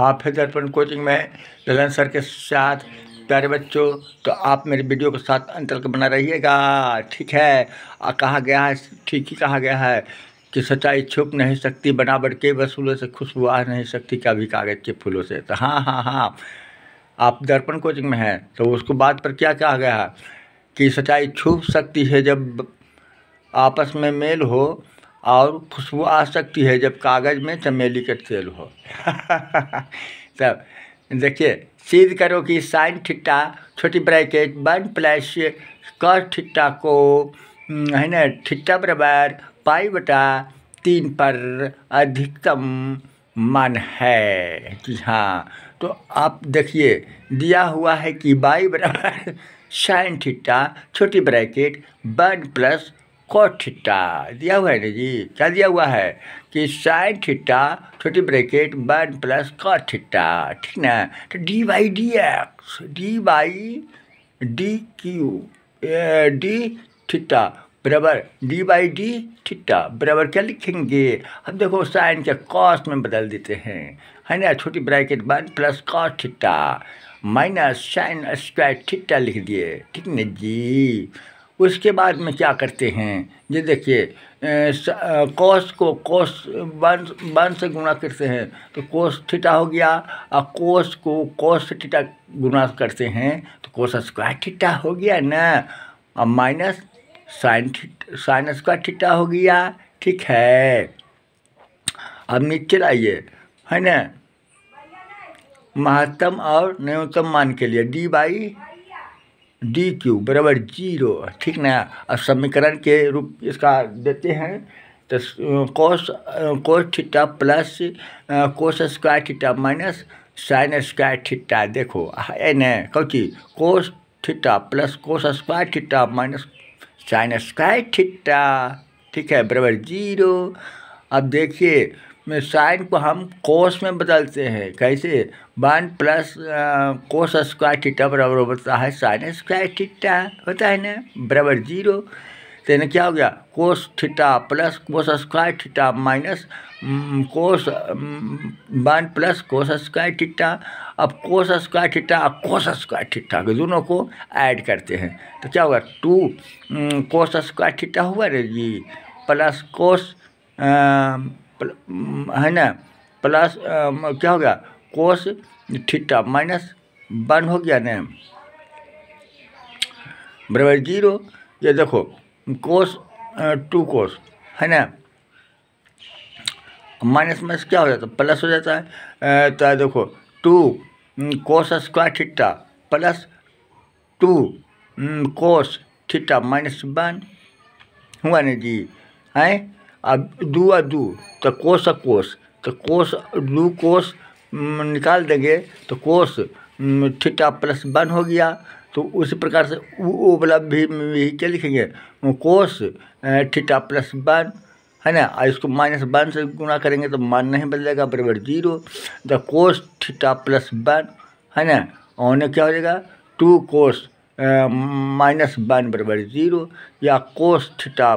फिर दर्पण कोचिंग में ललन सर के साथ प्यारे बच्चों तो आप मेरे वीडियो के साथ अंतर तक बना रहिएगा ठीक है कहा गया है ठीक ही कहा गया है कि सच्चाई छुप नहीं सकती बनावट के वसूलों से खुशबू आ नहीं सकती क्या भी कागज़ के फूलों से तो हाँ हाँ हाँ आप दर्पण कोचिंग में हैं तो उसको बात पर क्या कहा गया है कि सच्चाई छुप सकती है जब आपस में मेल हो और खुशबू आ सकती है जब कागज़ में चमेली का तेल हो तब देखिए सीध करो कि साइन ठिट्टा छोटी ब्रैकेट वन प्लस कर ठिट्टा को है ना ठिट्टा बराबर पाई बटा तीन पर अधिकतम मान है कि हाँ तो आप देखिए दिया हुआ है कि बाई बराबर साइन ठिट्टा छोटी ब्रैकेट वन प्लस कॉट दिया हुआ है ना जी क्या दिया हुआ है कि साइन ठिट्टा छोटी ब्रैकेट वन प्लस कॉट ठीक ना तो d by d x d by d q d theta बराबर डी बाई डी ठिट्टा बराबर क्या लिखेंगे अब देखो साइन के कॉस में बदल देते हैं है ना छोटी bracket one plus cos minus sine square theta लिख दिए ठीक ना जी उसके बाद में क्या करते हैं ये देखिए कोस को कोस वन वन से गुणा करते हैं तो कोस थीटा हो गया और कोस को कोस थीटा गुणा करते हैं तो कोस स्क्वायर थीटा हो गया ना और minus sine sine square theta हो गया ठीक है अब नीचे लाइए है ना महत्तम और न्यूनतम मान के लिए डी बाई डी क्यू बराबर जीरो ठीक ना अब समीकरण के रूप इसका देते हैं तो cos cos theta plus cos square theta minus sine square theta देखो है न कौची cos theta plus cos square theta minus sine square theta ठीक है बराबर जीरो अब देखिए में साइन को हम कोस में बदलते हैं कैसे one plus cos square theta बराबर होता है साइन स्क्वायर थीटा होता है ना बराबर जीरो तो ना क्या हो गया cos theta plus cos square theta minus cos one plus cos square theta अब कोस स्क्वायर थीटा अब कोस स्क्वायर थीटा के दोनों को ऐड करते हैं तो क्या होगा टू कोस स्क्वायर थीटा हुआ रे जी प्लस कोस प्ल, है ना प्लस आ, क्या हो गया कोस थीटा माइनस वन हो गया ना बराबर जीरो ये देखो कोस टू कोस है ना माइनस माइनस क्या हो जाता प्लस हो जाता है तो देखो two cos square theta plus two cos theta minus one हुआ ना जी हैं अब दो आ दू तो कोस आ कोस तो कोस दू कोस निकाल देंगे तो कोस थीटा प्लस वन हो गया तो उसी प्रकार से वो वाला भी क्या लिखेंगे कोस थीटा प्लस वन है ना और इसको माइनस वन से गुणा करेंगे तो मान नहीं बदलेगा बराबर जीरो द तो कोस थीटा प्लस वन है ना और क्या हो जाएगा टू कोस माइनस वन बराबर जीरो या cos theta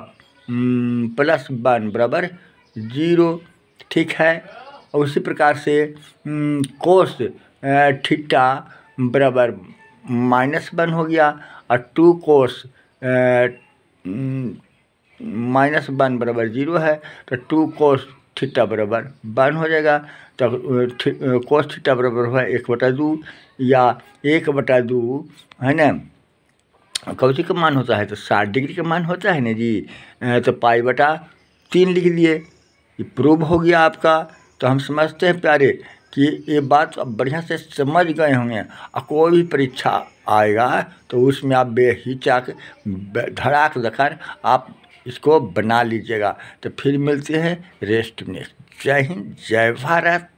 plus hmm, one बराबर जीरो ठीक है और उसी प्रकार से कोस हम्म, थीटा बराबर माइनस वन हो गया और टू कोस माइनस वन बराबर जीरो है तो टू कोस ठिट्टा बराबर वन हो जाएगा तो कोस ठिट्टा बराबर हुआ एक बटा दो या एक बटा दो है ना कौची का मान होता है तो साठ डिग्री का मान होता है ना जी तो पाई बटा तीन लिख दिए ये प्रूव हो गया आपका तो हम समझते हैं प्यारे कि ये बात अब बढ़िया से समझ गए होंगे और कोई भी परीक्षा आएगा तो उसमें आप बेहिचक धड़ाक दखर आप इसको बना लीजिएगा तो फिर मिलते हैं रेस्ट में जय हिंद जय भारत